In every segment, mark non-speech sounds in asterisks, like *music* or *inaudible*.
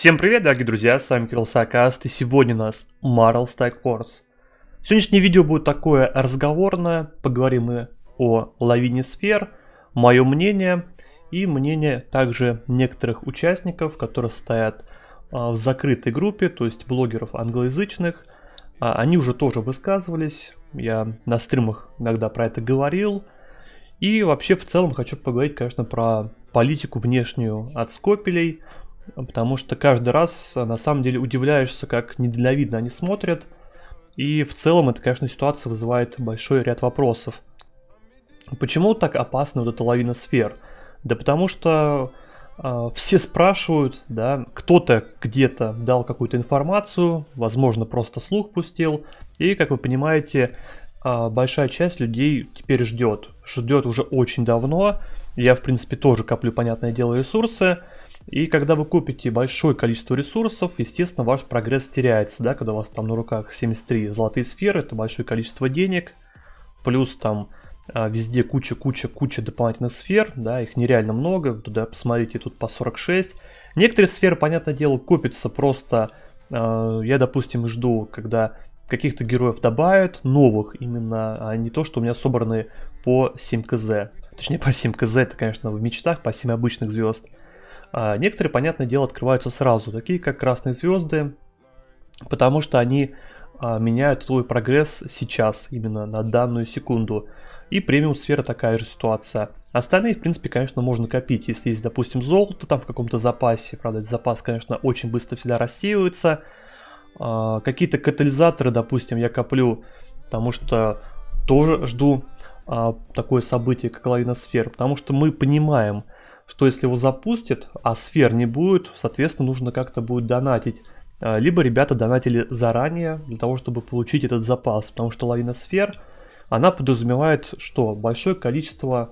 Всем привет, дорогие друзья, с вами Кирилл Сакаст, и сегодня у нас Marvel Stack Wars. Сегодняшнее видео будет такое разговорное, поговорим мы о лавине сфер, мое мнение и мнение также некоторых участников, которые стоят а, в закрытой группе, то есть блогеров англоязычных. А, они уже тоже высказывались, я на стримах иногда про это говорил. И вообще в целом хочу поговорить, конечно, про политику внешнюю от скопелей – потому что каждый раз э, на самом деле удивляешься, как недальновидно они смотрят. И в целом это, конечно, ситуация вызывает большой ряд вопросов. Почему так опасна вот эта лавина сфер? Да потому что э, все спрашивают, да, кто-то где-то дал какую-то информацию, возможно, просто слух пустил, и, как вы понимаете, э, большая часть людей теперь ждет, ждет уже очень давно. Я, в принципе, тоже коплю, понятное дело, ресурсы, и когда вы купите большое количество ресурсов, естественно, ваш прогресс теряется, да, когда у вас там на руках 73 золотые сферы, это большое количество денег, плюс там а, везде куча-куча-куча дополнительных сфер, да, их нереально много, туда посмотрите, тут по 46. Некоторые сферы, понятное дело, копятся просто, э, я, допустим, жду, когда каких-то героев добавят, новых именно, а не то, что у меня собраны по 7 КЗ. Точнее, по 7 КЗ, это, конечно, в мечтах, по 7 обычных звезд. А некоторые, понятное дело, открываются сразу, такие как красные звезды, потому что они а, меняют твой прогресс сейчас, именно на данную секунду. И премиум сфера такая же ситуация. Остальные, в принципе, конечно, можно копить, если есть, допустим, золото там в каком-то запасе. Правда, этот запас, конечно, очень быстро всегда рассеивается. А, какие-то катализаторы, допустим, я коплю, потому что тоже жду а, такое событие, как лавина сфер, потому что мы понимаем, что если его запустят, а сфер не будет, соответственно, нужно как-то будет донатить. А, либо ребята донатили заранее для того, чтобы получить этот запас, потому что лавина сфер, она подразумевает, что большое количество,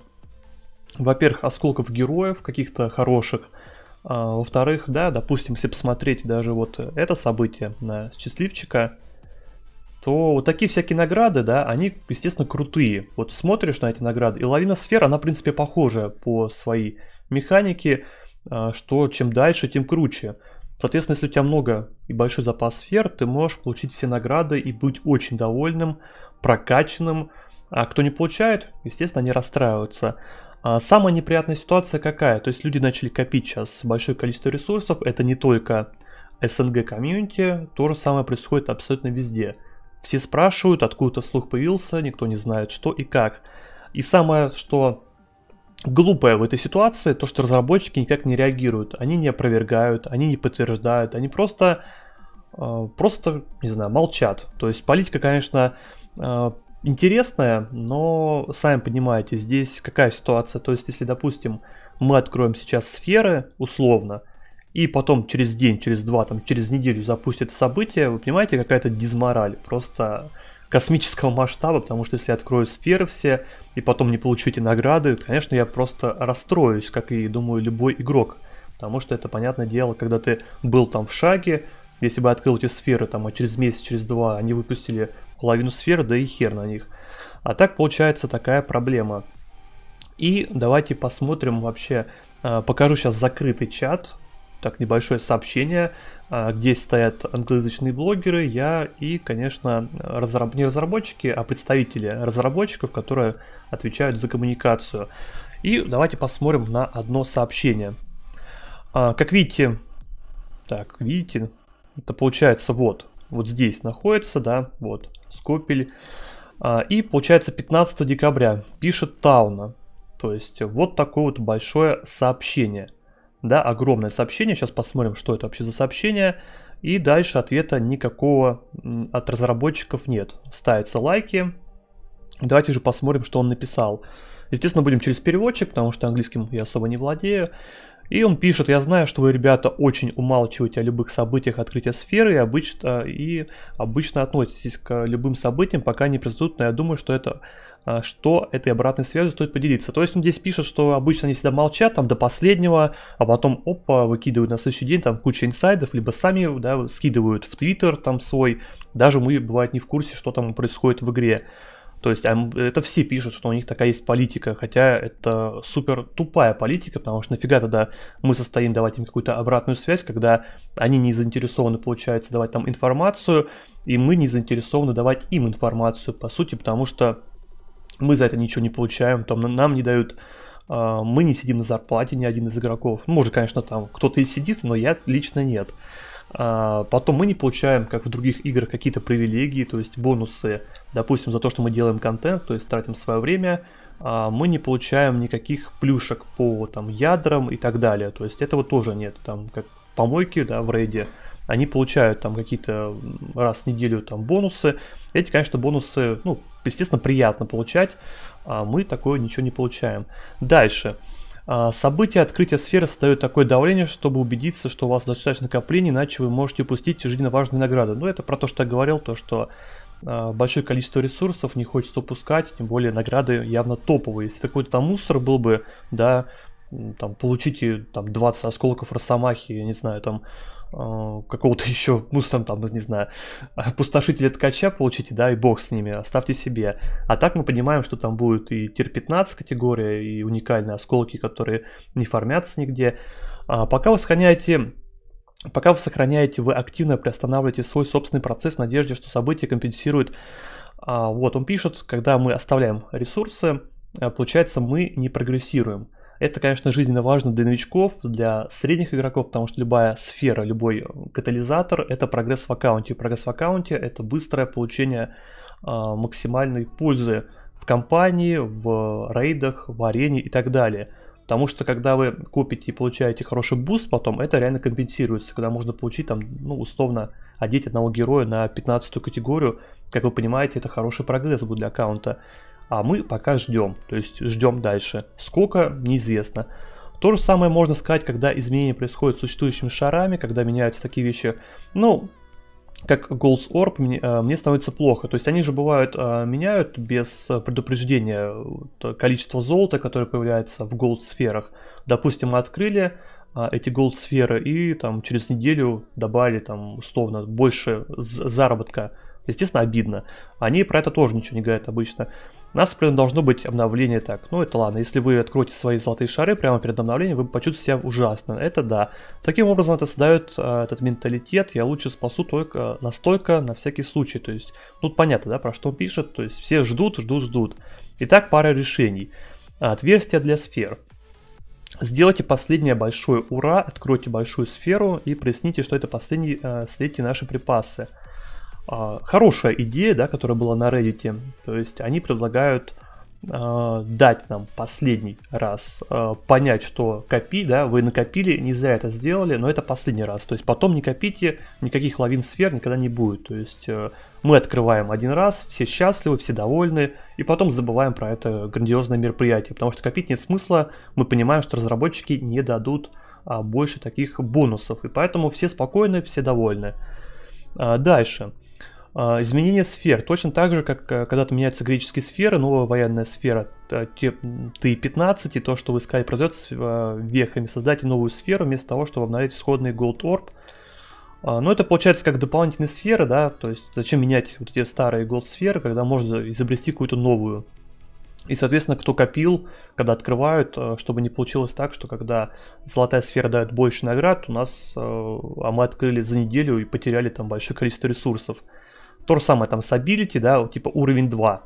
во-первых, осколков героев, каких-то хороших, а, во-вторых, да, допустим, если посмотреть даже вот это событие на счастливчика, то вот такие всякие награды, да, они, естественно, крутые. Вот смотришь на эти награды, и лавина сфер, она, в принципе, похожая по своей механики, а, что чем дальше, тем круче. Соответственно, если у тебя много и большой запас сфер, ты можешь получить все награды и быть очень довольным, прокачанным. А кто не получает, естественно, они расстраиваются. А самая неприятная ситуация какая? То есть люди начали копить сейчас большое количество ресурсов. Это не только СНГ комьюнити, то же самое происходит абсолютно везде. Все спрашивают, откуда-то слух появился, никто не знает что и как. И самое, что глупое в этой ситуации то, что разработчики никак не реагируют. Они не опровергают, они не подтверждают, они просто, э, просто не знаю, молчат. То есть политика, конечно, э, интересная, но сами понимаете, здесь какая ситуация. То есть если, допустим, мы откроем сейчас сферы условно, и потом через день, через два, там, через неделю запустят событие, вы понимаете, какая-то дизмораль, просто космического масштаба, потому что если я открою сферы все и потом не получу эти награды, конечно, я просто расстроюсь, как и, думаю, любой игрок. Потому что это, понятное дело, когда ты был там в шаге, если бы я открыл эти сферы, там, а через месяц, через два они выпустили половину сфер, да и хер на них. А так получается такая проблема. И давайте посмотрим вообще, а, покажу сейчас закрытый чат, так, небольшое сообщение. А, где стоят англоязычные блогеры, я и, конечно, разраб... не разработчики, а представители разработчиков, которые отвечают за коммуникацию. И давайте посмотрим на одно сообщение. А, как видите, так, видите, это получается вот, вот здесь находится, да, вот, Скопель. А, и получается 15 декабря пишет Тауна. То есть вот такое вот большое сообщение – да, огромное сообщение. Сейчас посмотрим, что это вообще за сообщение. И дальше ответа никакого от разработчиков нет. Ставятся лайки. Давайте же посмотрим, что он написал. Естественно, будем через переводчик, потому что английским я особо не владею. И он пишет, я знаю, что вы, ребята, очень умалчиваете о любых событиях открытия сферы и обычно, и обычно относитесь к любым событиям, пока не произойдут, но я думаю, что это а, что этой обратной связью стоит поделиться. То есть он здесь пишет, что обычно они всегда молчат там до последнего, а потом опа, выкидывают на следующий день там куча инсайдов, либо сами да, скидывают в Твиттер там свой, даже мы, бывает, не в курсе, что там происходит в игре. То есть это все пишут, что у них такая есть политика, хотя это супер тупая политика, потому что нафига тогда мы состоим давать им какую-то обратную связь, когда они не заинтересованы, получается, давать там информацию, и мы не заинтересованы давать им информацию, по сути, потому что мы за это ничего не получаем, там нам не дают а, мы не сидим на зарплате, ни один из игроков. Ну, может, конечно, там кто-то и сидит, но я лично нет. А, потом мы не получаем, как в других играх, какие-то привилегии, то есть бонусы, допустим, за то, что мы делаем контент, то есть тратим свое время, а, мы не получаем никаких плюшек по там, ядрам и так далее. То есть этого тоже нет. Там, как в помойке, да, в рейде, они получают там какие-то раз в неделю там бонусы. Эти, конечно, бонусы, ну, естественно, приятно получать, а мы такое ничего не получаем. Дальше. Дальше. А, события открытия сферы создают такое давление, чтобы убедиться, что у вас достаточно накоплений, иначе вы можете упустить жизненно важные награды. Ну, это про то, что я говорил, то, что а, большое количество ресурсов не хочется упускать, тем более награды явно топовые. Если какой-то там мусор был бы, да, там, получите там 20 осколков росомахи, я не знаю, там, э, какого-то *laughs* еще ну, мусора, там, не знаю, *laughs* пустошителя ткача получите, да, и бог с ними, оставьте себе. А так мы понимаем, что там будет и тир-15 категория, и уникальные осколки, которые не формятся нигде. А пока вы сохраняете Пока вы сохраняете, вы активно приостанавливаете свой собственный процесс в надежде, что событие компенсирует. А, вот он пишет, когда мы оставляем ресурсы, э, получается мы не прогрессируем. Это, конечно, жизненно важно для новичков, для средних игроков, потому что любая сфера, любой катализатор – это прогресс в аккаунте. прогресс в аккаунте – это быстрое получение а, максимальной пользы в компании, в рейдах, в арене и так далее. Потому что когда вы копите и получаете хороший буст, потом это реально компенсируется, когда можно получить там, ну, условно, одеть одного героя на 15 категорию, как вы понимаете, это хороший прогресс будет для аккаунта а мы пока ждем, то есть ждем дальше. Сколько, неизвестно. То же самое можно сказать, когда изменения происходят с существующими шарами, когда меняются такие вещи, ну, как Gold's Orb, мне, э, мне становится плохо. То есть они же бывают, э, меняют без предупреждения количество золота, которое появляется в Gold сферах. Допустим, мы открыли э, эти Gold сферы и там через неделю добавили там условно больше заработка. Естественно, обидно. Они про это тоже ничего не говорят обычно. У нас примерно должно быть обновление так. Ну это ладно, если вы откроете свои золотые шары прямо перед обновлением, вы почувствуете себя ужасно. Это да. Таким образом это создает э, этот менталитет, я лучше спасу только э, настолько на всякий случай. То есть тут понятно, да, про что он пишет. То есть все ждут, ждут, ждут. Итак, пара решений. Отверстия для сфер. Сделайте последнее большое ура, откройте большую сферу и проясните, что это последние э, слейте наши припасы. А, хорошая идея, да, которая была на Reddit. То есть они предлагают э, дать нам последний раз э, понять, что копи, да, вы накопили, не за это сделали, но это последний раз. То есть потом не копите, никаких лавин сфер никогда не будет. То есть э, мы открываем один раз, все счастливы, все довольны, и потом забываем про это грандиозное мероприятие, потому что копить нет смысла, мы понимаем, что разработчики не дадут а, больше таких бонусов, и поэтому все спокойны, все довольны. А, дальше. Дальше. А, изменение сфер. Точно так же, как э, когда-то меняются греческие сферы, новая военная сфера Т-15 и то, что вы искали, продается э, вехами. Создайте новую сферу вместо того, чтобы обновить исходный Gold Orb. А, но это получается как дополнительные сферы, да, то есть зачем менять вот эти старые Gold сферы, когда можно изобрести какую-то новую. И, соответственно, кто копил, когда открывают, э, чтобы не получилось так, что когда золотая сфера дает больше наград, у нас, а мы открыли за неделю и потеряли там большое количество ресурсов. То же самое там с Ability, да, типа уровень 2.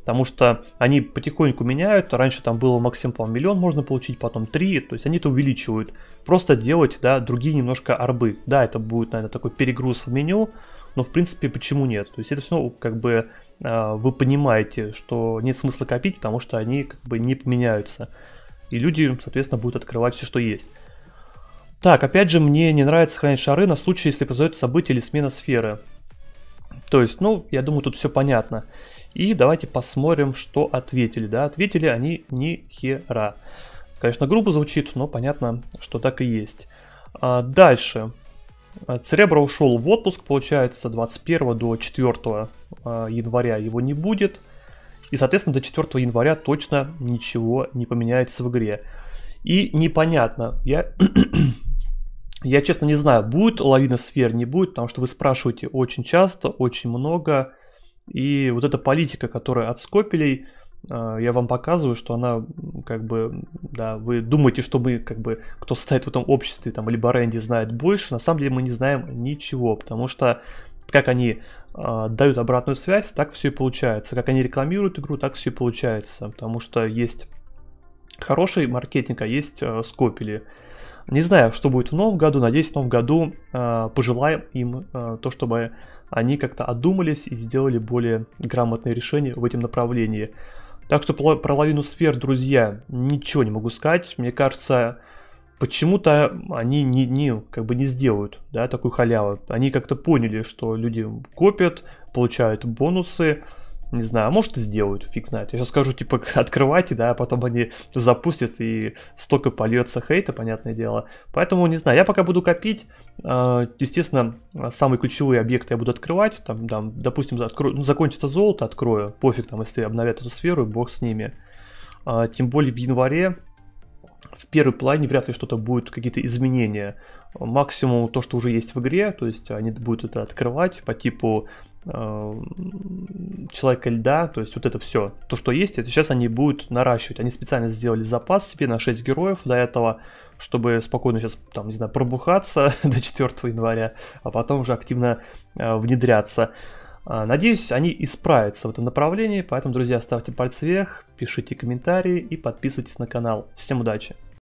Потому что они потихоньку меняют. Раньше там было максимум там, миллион можно получить, потом 3. То есть они это увеличивают. Просто делать, да, другие немножко арбы. Да, это будет, наверное, такой перегруз в меню. Но, в принципе, почему нет? То есть это все, как бы, а, вы понимаете, что нет смысла копить, потому что они, как бы, не поменяются. И люди, соответственно, будут открывать все, что есть. Так, опять же, мне не нравится хранить шары на случай, если произойдет событие или смена сферы. То есть, ну, я думаю, тут все понятно. И давайте посмотрим, что ответили. Да, ответили они ни хера. Конечно, грубо звучит, но понятно, что так и есть. А дальше. Церебро ушел в отпуск, получается, 21 до 4 а, января его не будет. И, соответственно, до 4 января точно ничего не поменяется в игре. И непонятно, я я, честно, не знаю, будет лавина сфер, не будет, потому что вы спрашиваете очень часто, очень много. И вот эта политика, которая от скопелей, а, я вам показываю, что она как бы, да, вы думаете, что мы как бы, кто стоит в этом обществе, там, либо Рэнди знает больше, на самом деле мы не знаем ничего, потому что как они э, дают обратную связь, так все и получается. Как они рекламируют игру, так все и получается. Потому что есть хороший маркетинг, а есть э, а, скопили. Не знаю, что будет в новом году. Надеюсь, в новом году э, пожелаем им э, то, чтобы они как-то одумались и сделали более грамотные решения в этом направлении. Так что про лавину сфер, друзья, ничего не могу сказать. Мне кажется, почему-то они не, не, как бы не сделают да, такую халяву. Они как-то поняли, что люди копят, получают бонусы, не знаю, а может сделают, фиг знает. Я сейчас скажу, типа, *laughs* открывайте, да, а потом они запустят и столько польется хейта, понятное дело. Поэтому, не знаю, я пока буду копить. Э, естественно, самые ключевые объекты я буду открывать. Там, там допустим, открою, ну, закончится золото, открою. Пофиг, там, если обновят эту сферу, бог с ними. А, тем более в январе в первой плане вряд ли что-то будет, какие-то изменения. Максимум то, что уже есть в игре, то есть они будут это открывать по типу э, Человека льда, то есть вот это все, то, что есть, это сейчас они будут наращивать. Они специально сделали запас себе на 6 героев до этого, чтобы спокойно сейчас, там, не знаю, пробухаться *laughs* до 4 января, а потом уже активно э, внедряться. Э, надеюсь, они исправятся в этом направлении, поэтому, друзья, ставьте пальцы вверх, пишите комментарии и подписывайтесь на канал. Всем удачи!